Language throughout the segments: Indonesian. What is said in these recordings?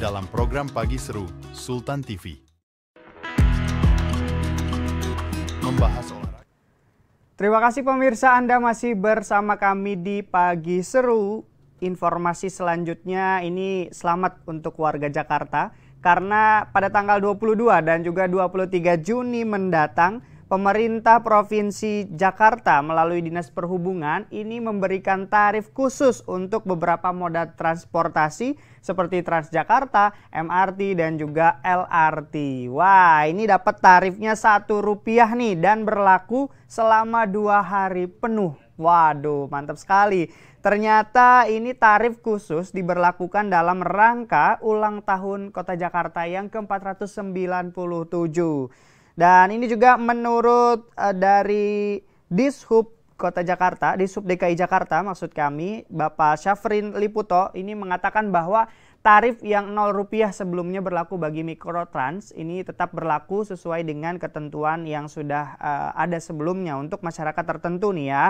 dalam program Pagi Seru Sultan TV. Membahas olahraga. Terima kasih pemirsa Anda masih bersama kami di Pagi Seru. Informasi selanjutnya ini selamat untuk warga Jakarta karena pada tanggal 22 dan juga 23 Juni mendatang Pemerintah Provinsi Jakarta melalui Dinas Perhubungan ini memberikan tarif khusus untuk beberapa moda transportasi seperti Transjakarta, MRT, dan juga LRT. Wah, ini dapat tarifnya satu rupiah nih dan berlaku selama dua hari penuh. Waduh, mantap sekali. Ternyata ini tarif khusus diberlakukan dalam rangka ulang tahun Kota Jakarta yang ke-497. Dan ini juga menurut uh, dari Dishub Kota Jakarta, Dishub DKI Jakarta maksud kami, Bapak Syafrin Liputo ini mengatakan bahwa tarif yang 0 rupiah sebelumnya berlaku bagi mikrotrans ini tetap berlaku sesuai dengan ketentuan yang sudah uh, ada sebelumnya untuk masyarakat tertentu nih ya.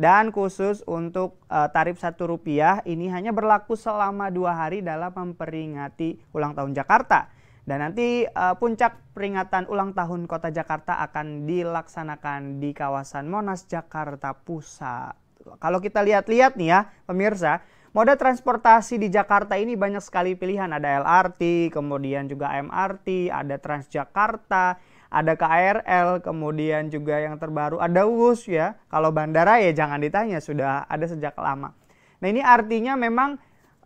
Dan khusus untuk uh, tarif satu rupiah ini hanya berlaku selama dua hari dalam memperingati ulang tahun Jakarta. Dan nanti uh, puncak peringatan ulang tahun Kota Jakarta akan dilaksanakan di kawasan Monas Jakarta Pusat. Kalau kita lihat-lihat nih ya, pemirsa, moda transportasi di Jakarta ini banyak sekali pilihan. Ada LRT, kemudian juga MRT, ada Transjakarta, ada KRL, kemudian juga yang terbaru ada WUS ya. Kalau bandara ya jangan ditanya, sudah ada sejak lama. Nah, ini artinya memang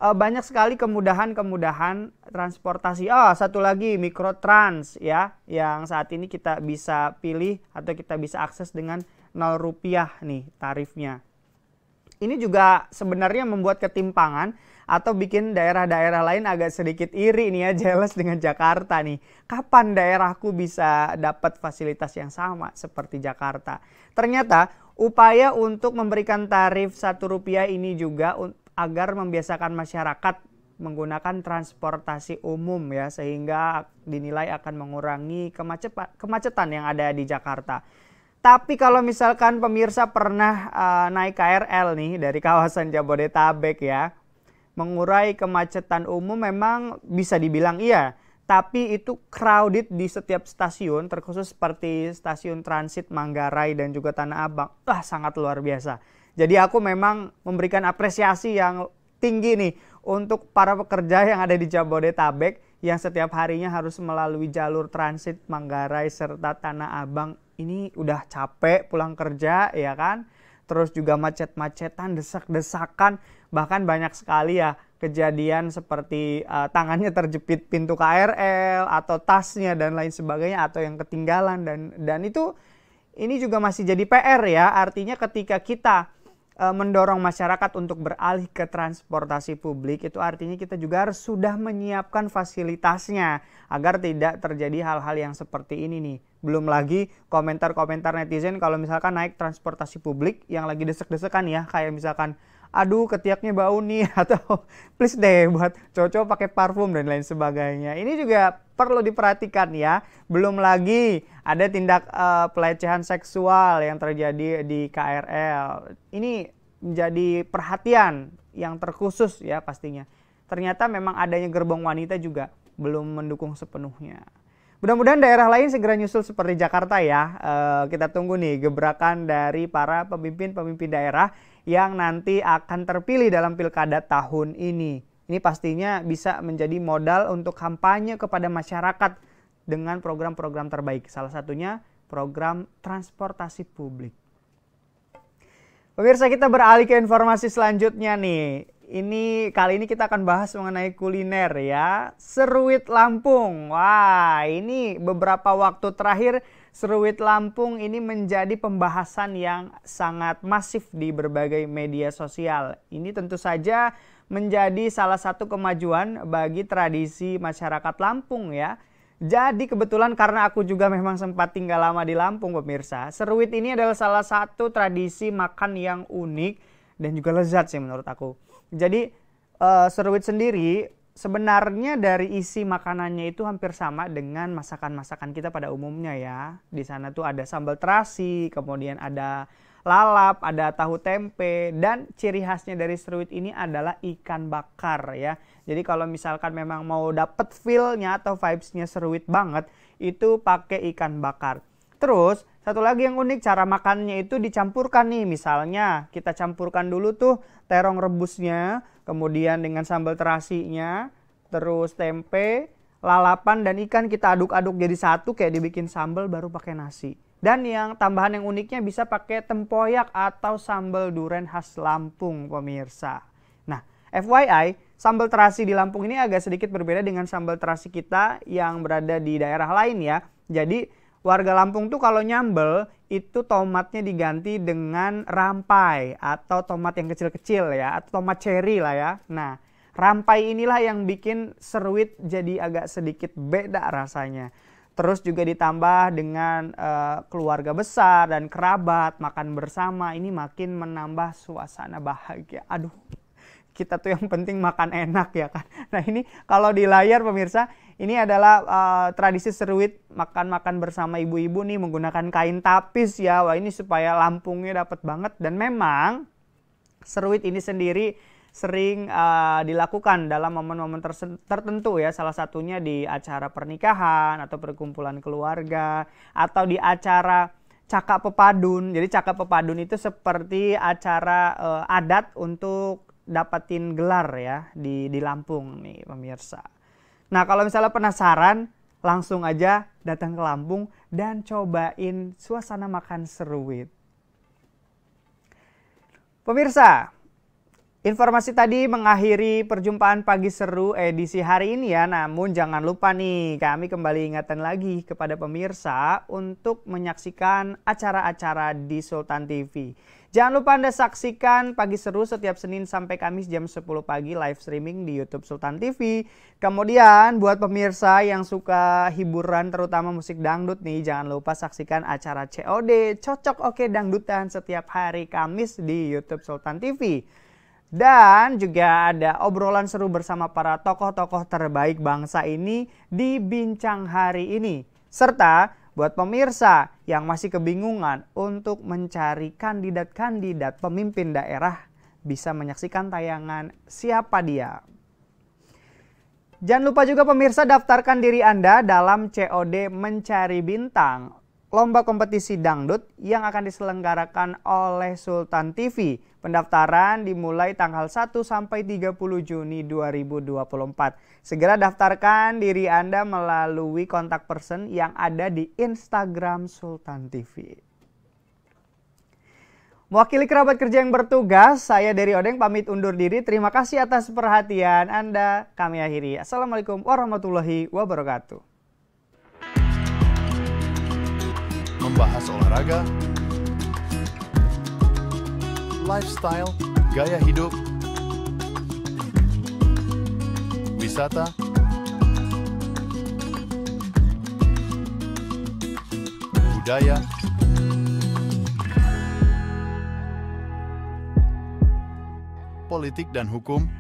uh, banyak sekali kemudahan-kemudahan transportasi. Oh, satu lagi mikrotrans ya, yang saat ini kita bisa pilih atau kita bisa akses dengan 0 rupiah nih tarifnya. Ini juga sebenarnya membuat ketimpangan atau bikin daerah-daerah lain agak sedikit iri nih ya, jealous dengan Jakarta nih. Kapan daerahku bisa dapat fasilitas yang sama seperti Jakarta? Ternyata upaya untuk memberikan tarif satu rupiah ini juga agar membiasakan masyarakat menggunakan transportasi umum ya sehingga dinilai akan mengurangi kemacetan, yang ada di Jakarta. Tapi kalau misalkan pemirsa pernah uh, naik KRL nih dari kawasan Jabodetabek ya, mengurai kemacetan umum memang bisa dibilang iya, tapi itu crowded di setiap stasiun, terkhusus seperti stasiun transit Manggarai dan juga Tanah Abang. Wah, sangat luar biasa jadi aku memang memberikan apresiasi yang tinggi nih untuk para pekerja yang ada di Jabodetabek yang setiap harinya harus melalui jalur transit Manggarai serta Tanah Abang. Ini udah capek pulang kerja ya kan? Terus juga macet-macetan, desak-desakan, bahkan banyak sekali ya kejadian seperti uh, tangannya terjepit pintu KRL atau tasnya dan lain sebagainya atau yang ketinggalan dan dan itu ini juga masih jadi PR ya. Artinya ketika kita Eh, mendorong masyarakat untuk beralih ke transportasi publik itu artinya kita juga harus sudah menyiapkan fasilitasnya agar tidak terjadi hal-hal yang seperti ini nih. Belum lagi komentar-komentar netizen kalau misalkan naik transportasi publik yang lagi desek-desekan ya kayak misalkan aduh ketiaknya bau nih atau please deh buat cocok pakai parfum dan lain sebagainya. Ini juga perlu diperhatikan ya. Belum lagi ada tindak uh, pelecehan seksual yang terjadi di KRL. Ini menjadi perhatian yang terkhusus ya pastinya. Ternyata memang adanya gerbong wanita juga belum mendukung sepenuhnya. Mudah-mudahan daerah lain segera nyusul seperti Jakarta ya. Eh, kita tunggu nih gebrakan dari para pemimpin-pemimpin daerah yang nanti akan terpilih dalam pilkada tahun ini. Ini pastinya bisa menjadi modal untuk kampanye kepada masyarakat dengan program-program terbaik. Salah satunya program transportasi publik. Pemirsa kita beralih ke informasi selanjutnya nih ini kali ini kita akan bahas mengenai kuliner ya. Seruit Lampung. Wah, ini beberapa waktu terakhir seruit Lampung ini menjadi pembahasan yang sangat masif di berbagai media sosial. Ini tentu saja menjadi salah satu kemajuan bagi tradisi masyarakat Lampung ya. Jadi kebetulan karena aku juga memang sempat tinggal lama di Lampung pemirsa, seruit ini adalah salah satu tradisi makan yang unik dan juga lezat sih menurut aku. Jadi uh, eh, seruit sendiri sebenarnya dari isi makanannya itu hampir sama dengan masakan-masakan kita pada umumnya ya. Di sana tuh ada sambal terasi, kemudian ada lalap, ada tahu tempe dan ciri khasnya dari seruit ini adalah ikan bakar ya. Jadi kalau misalkan memang mau dapet feel-nya atau vibes-nya seruit banget itu pakai ikan bakar. Terus satu lagi yang unik cara makannya itu dicampurkan nih misalnya kita campurkan dulu tuh terong rebusnya kemudian dengan sambal terasinya terus tempe lalapan dan ikan kita aduk-aduk jadi satu kayak dibikin sambal baru pakai nasi dan yang tambahan yang uniknya bisa pakai tempoyak atau sambal duren khas Lampung pemirsa nah FYI sambal terasi di Lampung ini agak sedikit berbeda dengan sambal terasi kita yang berada di daerah lain ya jadi Warga Lampung tuh kalau nyambel itu tomatnya diganti dengan rampai atau tomat yang kecil-kecil ya atau tomat cherry lah ya. Nah, rampai inilah yang bikin seruit jadi agak sedikit beda rasanya. Terus juga ditambah dengan uh, keluarga besar dan kerabat makan bersama ini makin menambah suasana bahagia. Aduh, kita tuh yang penting makan enak ya kan. Nah ini kalau di layar pemirsa ini adalah uh, tradisi seruit makan-makan bersama ibu-ibu nih menggunakan kain tapis ya. Wah ini supaya lampungnya dapat banget dan memang seruit ini sendiri sering uh, dilakukan dalam momen-momen tertentu ya salah satunya di acara pernikahan atau perkumpulan keluarga atau di acara cakap pepadun jadi cakap pepadun itu seperti acara uh, adat untuk dapatin gelar ya di di Lampung nih pemirsa. Nah, kalau misalnya penasaran, langsung aja datang ke Lampung dan cobain suasana makan seruit. Pemirsa, informasi tadi mengakhiri perjumpaan pagi seru edisi hari ini ya. Namun jangan lupa nih, kami kembali ingatan lagi kepada pemirsa untuk menyaksikan acara-acara di Sultan TV. Jangan lupa Anda saksikan Pagi Seru setiap Senin sampai Kamis jam 10 pagi live streaming di YouTube Sultan TV. Kemudian buat pemirsa yang suka hiburan terutama musik dangdut nih, jangan lupa saksikan acara COD Cocok Oke Dangdutan setiap hari Kamis di YouTube Sultan TV. Dan juga ada obrolan seru bersama para tokoh-tokoh terbaik bangsa ini di Bincang Hari ini. Serta buat pemirsa yang masih kebingungan untuk mencari kandidat-kandidat pemimpin daerah bisa menyaksikan tayangan siapa dia. Jangan lupa juga pemirsa daftarkan diri Anda dalam COD Mencari Bintang lomba kompetisi dangdut yang akan diselenggarakan oleh Sultan TV. Pendaftaran dimulai tanggal 1 sampai 30 Juni 2024. Segera daftarkan diri Anda melalui kontak person yang ada di Instagram Sultan TV. Mewakili kerabat kerja yang bertugas, saya dari Odeng pamit undur diri. Terima kasih atas perhatian Anda. Kami akhiri. Assalamualaikum warahmatullahi wabarakatuh. membahas olahraga, lifestyle, gaya hidup, wisata, budaya, politik dan hukum,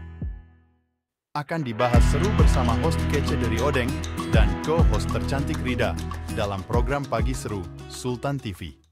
akan dibahas seru bersama host kece dari Odeng dan co-host tercantik Rida dalam program Pagi Seru Sultan TV.